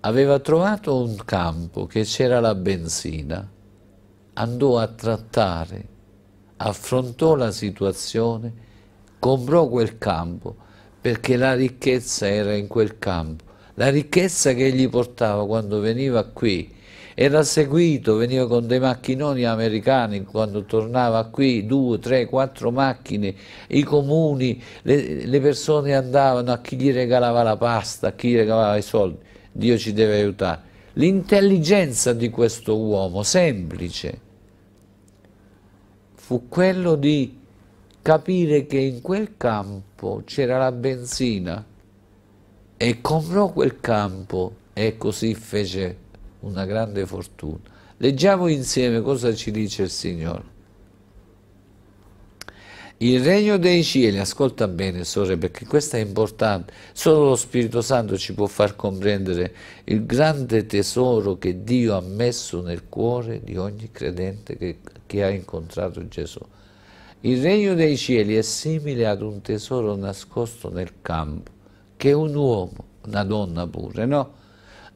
Aveva trovato un campo che c'era la benzina, andò a trattare, affrontò la situazione, comprò quel campo perché la ricchezza era in quel campo. La ricchezza che gli portava quando veniva qui era seguito, veniva con dei macchinoni americani quando tornava qui, due, tre, quattro macchine, i comuni, le, le persone andavano a chi gli regalava la pasta, a chi gli regalava i soldi. Dio ci deve aiutare. L'intelligenza di questo uomo, semplice, fu quello di capire che in quel campo c'era la benzina e comprò quel campo e così fece una grande fortuna. Leggiamo insieme cosa ci dice il Signore. Il regno dei cieli, ascolta bene sore perché questo è importante, solo lo Spirito Santo ci può far comprendere il grande tesoro che Dio ha messo nel cuore di ogni credente che, che ha incontrato Gesù. Il regno dei cieli è simile ad un tesoro nascosto nel campo, che un uomo, una donna pure, no?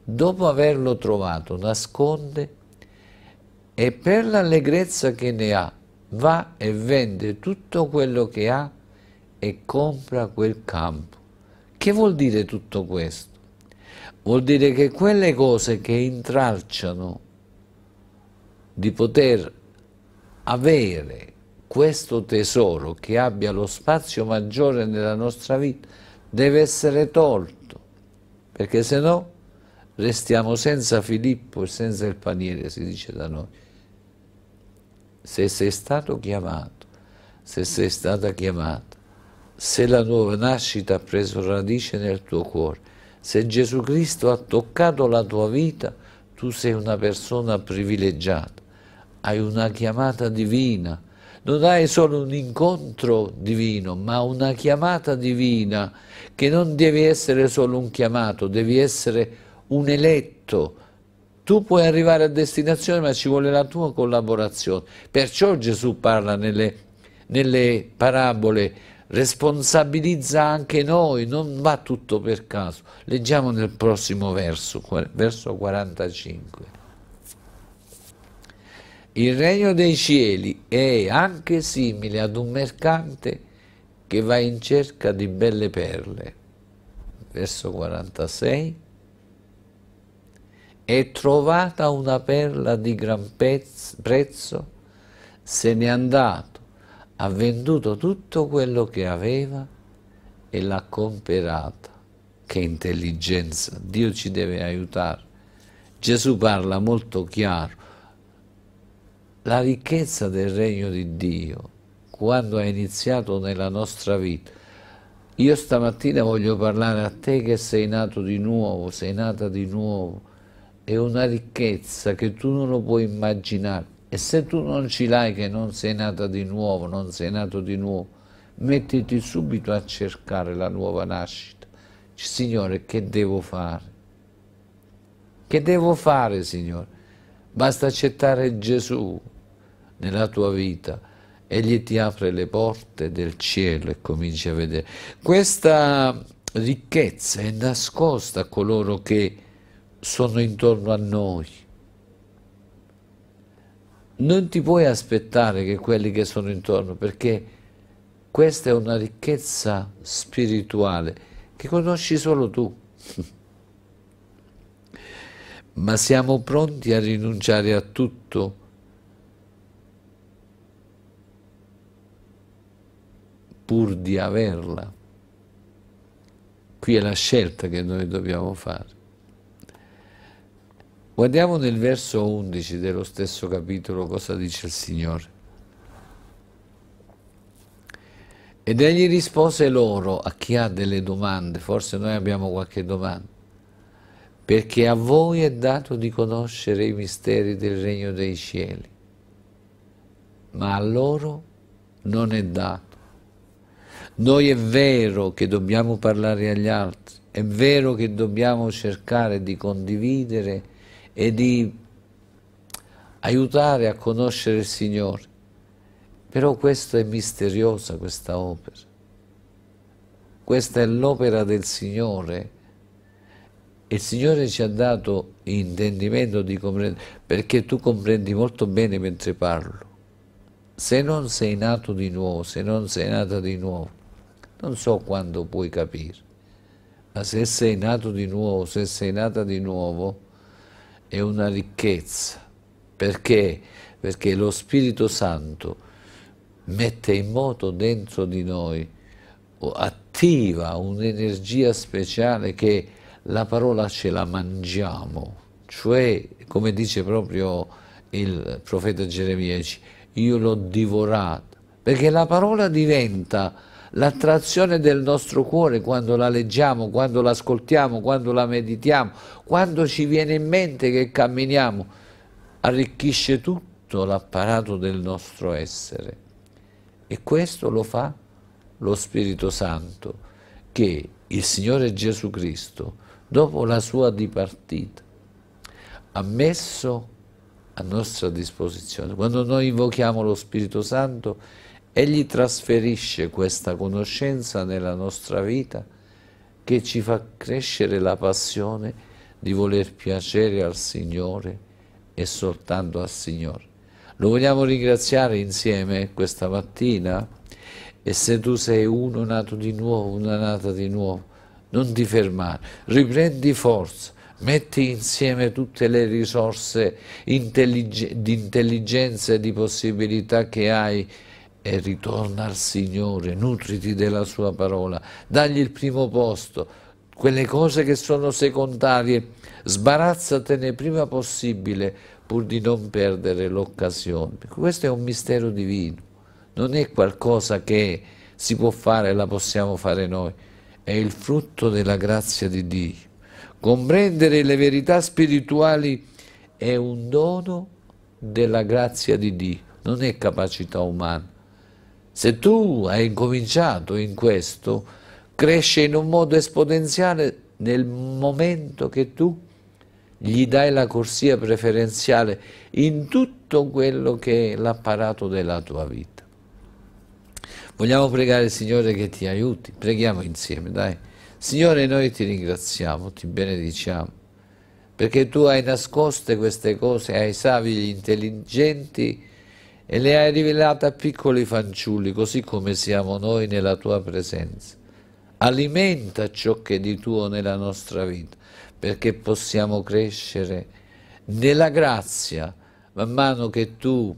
dopo averlo trovato, nasconde e per l'allegrezza che ne ha va e vende tutto quello che ha e compra quel campo. Che vuol dire tutto questo? Vuol dire che quelle cose che intralciano di poter avere questo tesoro che abbia lo spazio maggiore nella nostra vita deve essere tolto, perché se no restiamo senza Filippo e senza il paniere, si dice da noi. Se sei stato chiamato, se sei stata chiamata, se la nuova nascita ha preso radice nel tuo cuore, se Gesù Cristo ha toccato la tua vita, tu sei una persona privilegiata, hai una chiamata divina, non hai solo un incontro divino, ma una chiamata divina che non devi essere solo un chiamato, devi essere un eletto, tu puoi arrivare a destinazione ma ci vuole la tua collaborazione. Perciò Gesù parla nelle, nelle parabole, responsabilizza anche noi, non va tutto per caso. Leggiamo nel prossimo verso, verso 45. Il regno dei cieli è anche simile ad un mercante che va in cerca di belle perle. Verso 46 e trovata una perla di gran prezzo, se n'è andato, ha venduto tutto quello che aveva e l'ha comperata. Che intelligenza, Dio ci deve aiutare. Gesù parla molto chiaro. La ricchezza del regno di Dio, quando è iniziato nella nostra vita, io stamattina voglio parlare a te che sei nato di nuovo, sei nata di nuovo, è una ricchezza che tu non lo puoi immaginare. E se tu non ci l'hai, che non sei nata di nuovo, non sei nato di nuovo, mettiti subito a cercare la nuova nascita. Signore, che devo fare? Che devo fare, Signore? Basta accettare Gesù nella tua vita. Egli ti apre le porte del cielo e cominci a vedere. Questa ricchezza è nascosta a coloro che sono intorno a noi. Non ti puoi aspettare che quelli che sono intorno, perché questa è una ricchezza spirituale che conosci solo tu. Ma siamo pronti a rinunciare a tutto pur di averla. Qui è la scelta che noi dobbiamo fare. Guardiamo nel verso 11 dello stesso capitolo cosa dice il Signore. Ed egli rispose loro, a chi ha delle domande, forse noi abbiamo qualche domanda, perché a voi è dato di conoscere i misteri del regno dei cieli, ma a loro non è dato. Noi è vero che dobbiamo parlare agli altri, è vero che dobbiamo cercare di condividere e di aiutare a conoscere il Signore. Però questa è misteriosa, questa opera. Questa è l'opera del Signore. Il Signore ci ha dato intendimento di comprendere, perché tu comprendi molto bene mentre parlo. Se non sei nato di nuovo, se non sei nata di nuovo, non so quando puoi capire, ma se sei nato di nuovo, se sei nata di nuovo, è una ricchezza. Perché? Perché lo Spirito Santo mette in moto dentro di noi, attiva un'energia speciale che la parola ce la mangiamo. Cioè, come dice proprio il profeta Geremia, io l'ho divorata. Perché la parola diventa l'attrazione del nostro cuore quando la leggiamo, quando l'ascoltiamo, quando la meditiamo, quando ci viene in mente che camminiamo, arricchisce tutto l'apparato del nostro essere. E questo lo fa lo Spirito Santo, che il Signore Gesù Cristo, dopo la sua dipartita, ha messo a nostra disposizione. Quando noi invochiamo lo Spirito Santo, Egli trasferisce questa conoscenza nella nostra vita che ci fa crescere la passione di voler piacere al Signore e soltanto al Signore. Lo vogliamo ringraziare insieme questa mattina e se tu sei uno nato di nuovo, una nata di nuovo, non ti fermare, riprendi forza, metti insieme tutte le risorse di intelligenza e di possibilità che hai e ritorna al Signore, nutriti della sua parola, dagli il primo posto, quelle cose che sono secondarie, sbarazzatene prima possibile pur di non perdere l'occasione. Questo è un mistero divino, non è qualcosa che si può fare e la possiamo fare noi, è il frutto della grazia di Dio. Comprendere le verità spirituali è un dono della grazia di Dio, non è capacità umana. Se tu hai incominciato in questo, cresce in un modo esponenziale nel momento che tu gli dai la corsia preferenziale in tutto quello che è l'apparato della tua vita. Vogliamo pregare il Signore che ti aiuti? Preghiamo insieme, dai. Signore, noi ti ringraziamo, ti benediciamo, perché tu hai nascoste queste cose ai savi, gli intelligenti, e le hai rivelate a piccoli fanciulli, così come siamo noi nella tua presenza. Alimenta ciò che è di tuo nella nostra vita, perché possiamo crescere nella grazia, man mano che tu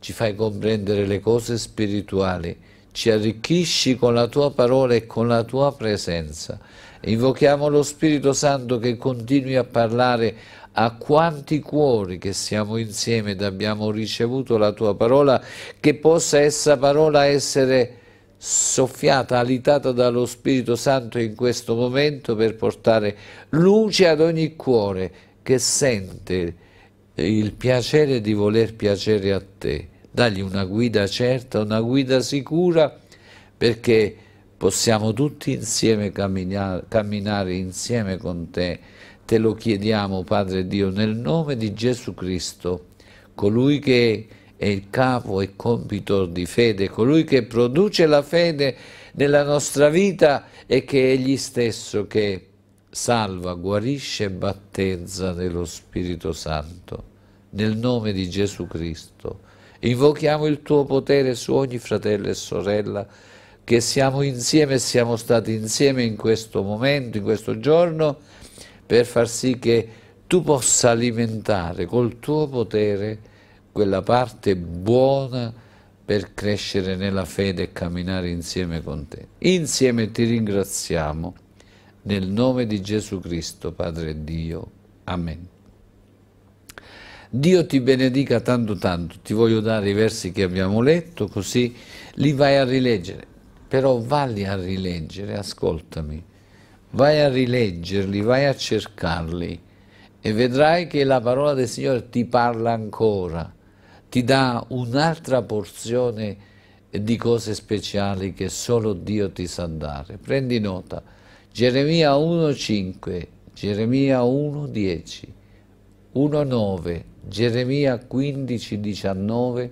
ci fai comprendere le cose spirituali, ci arricchisci con la tua parola e con la tua presenza. Invochiamo lo Spirito Santo che continui a parlare a quanti cuori che siamo insieme ed abbiamo ricevuto la tua parola, che possa essa parola essere soffiata, alitata dallo Spirito Santo in questo momento per portare luce ad ogni cuore che sente il piacere di voler piacere a te. Dagli una guida certa, una guida sicura, perché possiamo tutti insieme camminare, camminare insieme con te Te lo chiediamo, Padre Dio, nel nome di Gesù Cristo, colui che è il capo e compito di fede, colui che produce la fede nella nostra vita e che è egli stesso che salva, guarisce e battezza dello Spirito Santo. Nel nome di Gesù Cristo, invochiamo il tuo potere su ogni fratello e sorella che siamo insieme e siamo stati insieme in questo momento, in questo giorno per far sì che tu possa alimentare col tuo potere quella parte buona per crescere nella fede e camminare insieme con te. Insieme ti ringraziamo nel nome di Gesù Cristo, Padre Dio. Amen. Dio ti benedica tanto tanto, ti voglio dare i versi che abbiamo letto così li vai a rileggere, però valli a rileggere, ascoltami vai a rileggerli, vai a cercarli e vedrai che la parola del Signore ti parla ancora, ti dà un'altra porzione di cose speciali che solo Dio ti sa dare. Prendi nota, Geremia 1.5, Geremia 1.10, 1.9, Geremia 15.19,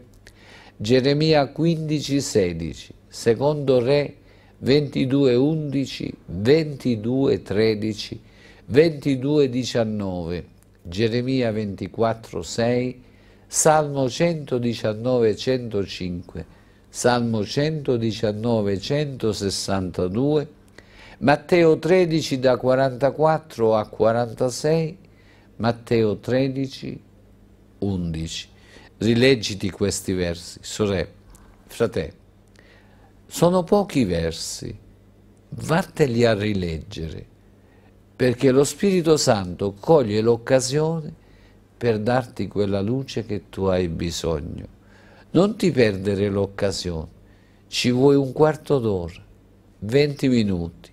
Geremia 15.16, secondo Re 2211, 2213, 2219, Geremia 24,6, Salmo 119,105, Salmo 119,162, Matteo 13 da 44 a 46, Matteo 13, 11. Rileggiti questi versi, sorelle, fratello. Sono pochi versi, vatteli a rileggere, perché lo Spirito Santo coglie l'occasione per darti quella luce che tu hai bisogno. Non ti perdere l'occasione, ci vuoi un quarto d'ora, venti minuti.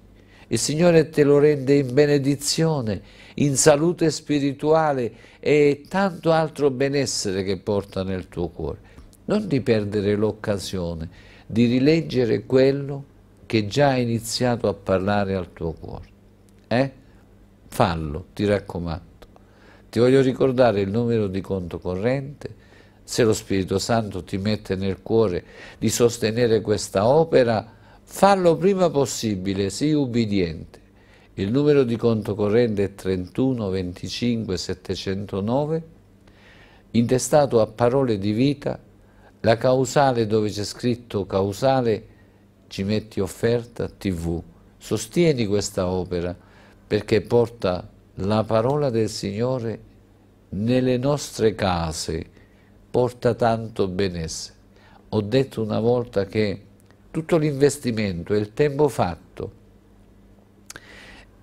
Il Signore te lo rende in benedizione, in salute spirituale e tanto altro benessere che porta nel tuo cuore. Non ti perdere l'occasione di rileggere quello che già hai iniziato a parlare al tuo cuore. Eh? Fallo, ti raccomando. Ti voglio ricordare il numero di conto corrente, se lo Spirito Santo ti mette nel cuore di sostenere questa opera, fallo prima possibile, sii ubbidiente. Il numero di conto corrente è 31 25 709, intestato a parole di vita la causale dove c'è scritto causale ci metti offerta tv. Sostieni questa opera perché porta la parola del Signore nelle nostre case, porta tanto benessere. Ho detto una volta che tutto l'investimento e il tempo fatto,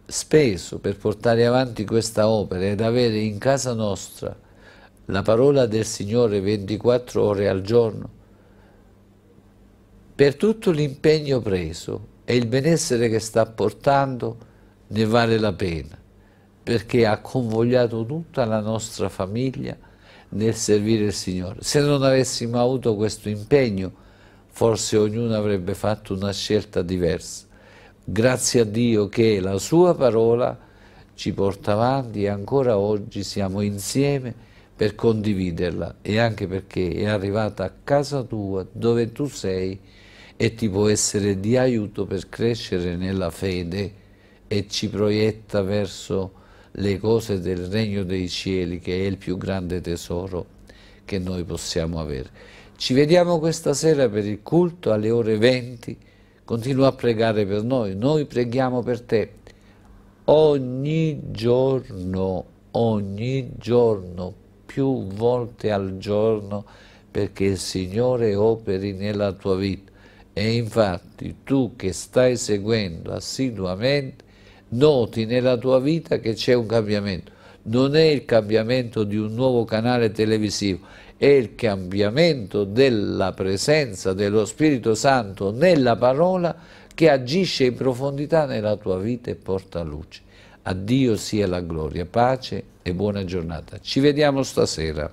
speso per portare avanti questa opera ed avere in casa nostra la parola del Signore 24 ore al giorno, per tutto l'impegno preso e il benessere che sta portando ne vale la pena, perché ha convogliato tutta la nostra famiglia nel servire il Signore. Se non avessimo avuto questo impegno, forse ognuno avrebbe fatto una scelta diversa. Grazie a Dio che la sua parola ci porta avanti e ancora oggi siamo insieme per condividerla e anche perché è arrivata a casa tua dove tu sei e ti può essere di aiuto per crescere nella fede e ci proietta verso le cose del regno dei cieli che è il più grande tesoro che noi possiamo avere. Ci vediamo questa sera per il culto alle ore 20, continua a pregare per noi, noi preghiamo per te ogni giorno, ogni giorno più volte al giorno perché il Signore operi nella tua vita. E infatti tu che stai seguendo assiduamente, noti nella tua vita che c'è un cambiamento. Non è il cambiamento di un nuovo canale televisivo, è il cambiamento della presenza dello Spirito Santo nella parola che agisce in profondità nella tua vita e porta luce. A Dio sia la gloria, pace e buona giornata. Ci vediamo stasera.